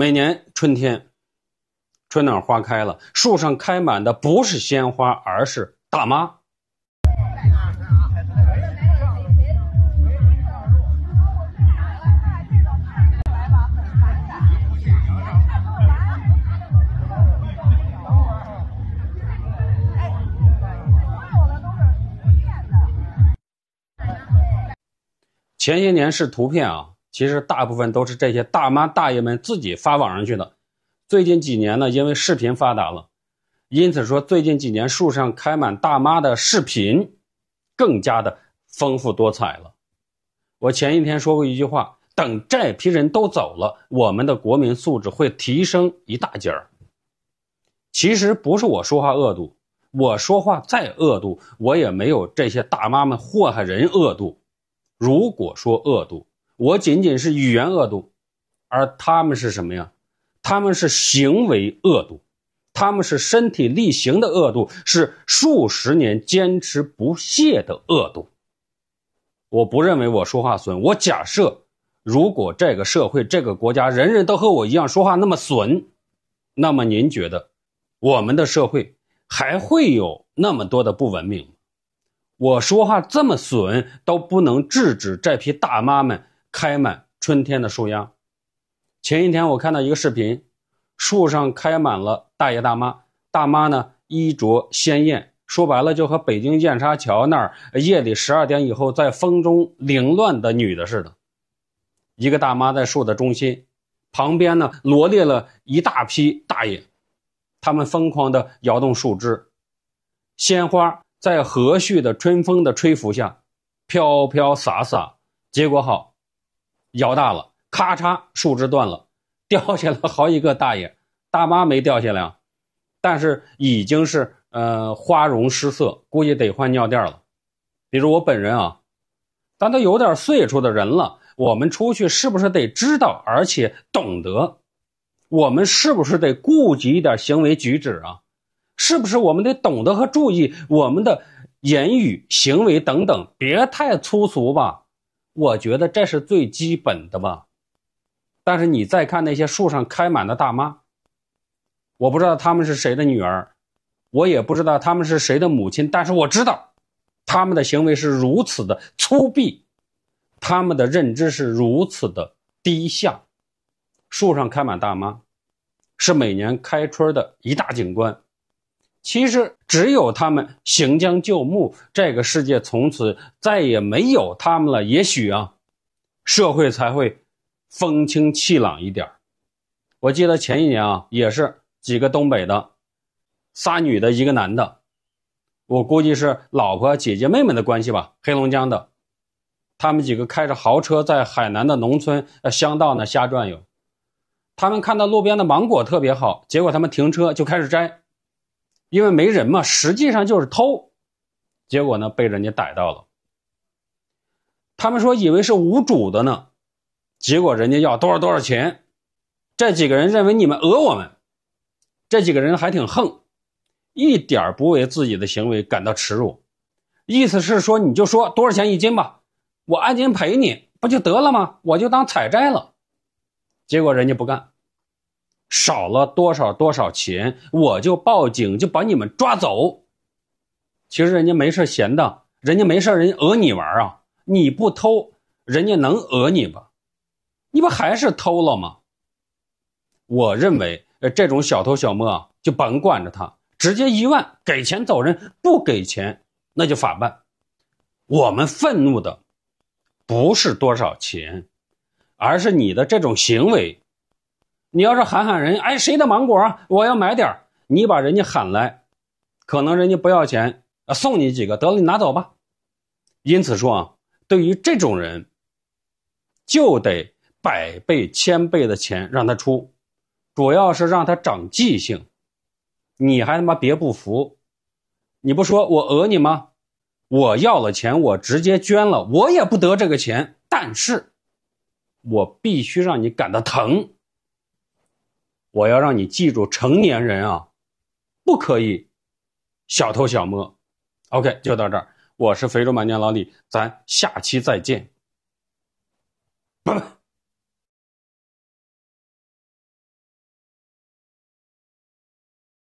每年春天，春暖花开了，树上开满的不是鲜花，而是大妈。前些年是图片啊。其实大部分都是这些大妈大爷们自己发网上去的。最近几年呢，因为视频发达了，因此说最近几年树上开满大妈的视频，更加的丰富多彩了。我前一天说过一句话：等这批人都走了，我们的国民素质会提升一大截儿。其实不是我说话恶毒，我说话再恶毒，我也没有这些大妈们祸害人恶毒。如果说恶毒，我仅仅是语言恶毒，而他们是什么呀？他们是行为恶毒，他们是身体力行的恶毒，是数十年坚持不懈的恶毒。我不认为我说话损。我假设，如果这个社会、这个国家人人都和我一样说话那么损，那么您觉得我们的社会还会有那么多的不文明吗？我说话这么损都不能制止这批大妈们。开满春天的树丫。前一天我看到一个视频，树上开满了大爷大妈，大妈呢衣着鲜艳，说白了就和北京燕莎桥那儿夜里十二点以后在风中凌乱的女的似的。一个大妈在树的中心，旁边呢罗列了一大批大爷，他们疯狂的摇动树枝，鲜花在和煦的春风的吹拂下飘飘洒洒，结果好。摇大了，咔嚓，树枝断了，掉下来好几个大爷大妈没掉下来，但是已经是呃花容失色，估计得换尿垫了。比如我本人啊，咱都有点岁数的人了，我们出去是不是得知道，而且懂得？我们是不是得顾及一点行为举止啊？是不是我们得懂得和注意我们的言语、行为等等，别太粗俗吧？我觉得这是最基本的吧，但是你再看那些树上开满的大妈，我不知道她们是谁的女儿，我也不知道她们是谁的母亲，但是我知道，他们的行为是如此的粗鄙，他们的认知是如此的低下。树上开满大妈，是每年开春的一大景观。其实只有他们行将就木，这个世界从此再也没有他们了。也许啊，社会才会风清气朗一点我记得前一年啊，也是几个东北的，仨女的一个男的，我估计是老婆姐姐妹妹的关系吧。黑龙江的，他们几个开着豪车在海南的农村乡道那瞎转悠，他们看到路边的芒果特别好，结果他们停车就开始摘。因为没人嘛，实际上就是偷，结果呢被人家逮到了。他们说以为是无主的呢，结果人家要多少多少钱。这几个人认为你们讹我们，这几个人还挺横，一点不为自己的行为感到耻辱。意思是说你就说多少钱一斤吧，我按斤赔你不就得了吗？我就当采摘了，结果人家不干。少了多少多少钱，我就报警，就把你们抓走。其实人家没事闲的，人家没事，人家讹你玩啊！你不偷，人家能讹你吗？你不还是偷了吗？我认为，呃，这种小偷小摸啊，就甭管着他，直接一万给钱走人，不给钱那就法办。我们愤怒的不是多少钱，而是你的这种行为。你要是喊喊人，哎，谁的芒果？我要买点你把人家喊来，可能人家不要钱，送你几个得了，你拿走吧。因此说啊，对于这种人，就得百倍、千倍的钱让他出，主要是让他长记性。你还他妈别不服，你不说我讹你吗？我要了钱，我直接捐了，我也不得这个钱，但是我必须让你感到疼。我要让你记住，成年人啊，不可以小偷小摸。OK，就到这儿。我是肥猪满江老李，咱下期再见。